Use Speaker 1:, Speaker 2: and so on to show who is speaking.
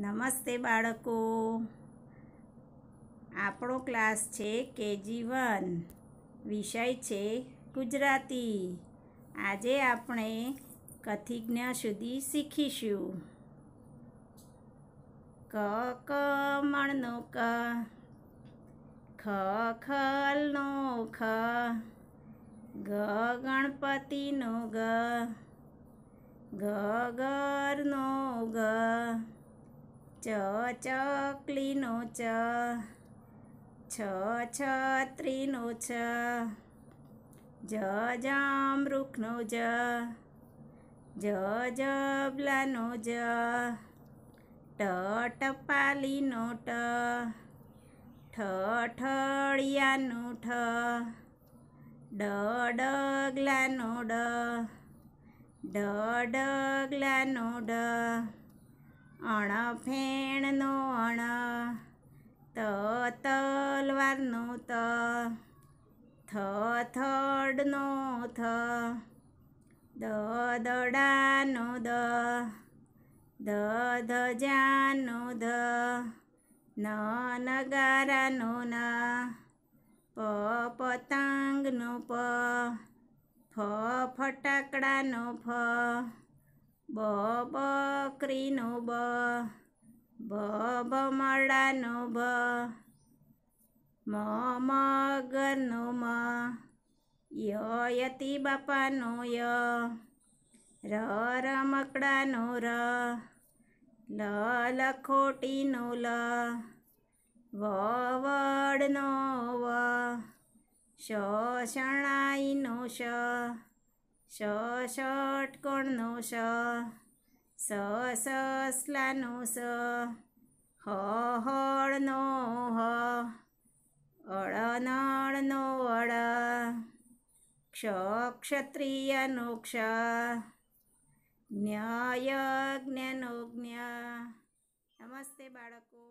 Speaker 1: નમસ્તે બાળકો આપણો ક્લાસ છે કેજી વન વિષય છે ગુજરાતી આજે આપણે કથિજ્ઞા સુધી શીખીશું ક કમળનો ક ખ ખલનો ખ ગ ગણપતિનો ગ ગ ગરનો ગ ચ ચકલીનું ચ છ છત્રીનું છ જ જામરૂખનું જ જ જબલાનું જ ટ ટપાલીનો ટ ઠ ઠ ડગલાનો ડ ડગલાનો ડ અણ ફેણનો અણ ત તલવારનો ત થ થડનો થ દ દડાનો દ ધ ધજાનો ધ ન નગારાનો ન પ પતંગનો પ ફ ફટાકડાનો ફ બ બકરીનો બ ભ ભમડાનો ભ મ મગરનો મ ય યતી બાપાનો ય ર રમકડાનો ર લ લખોટીનો લ વ વડનો વ શણાઈનો શ શ ષટકોણનું શ સ સસલાનું સ હ હળનો હ અળનળનો અળ ક્ષ ક્ષત્રિયનું ક્ષ જ્ઞાયજ્ઞનું જ્ઞ નમસ્તે બાળકો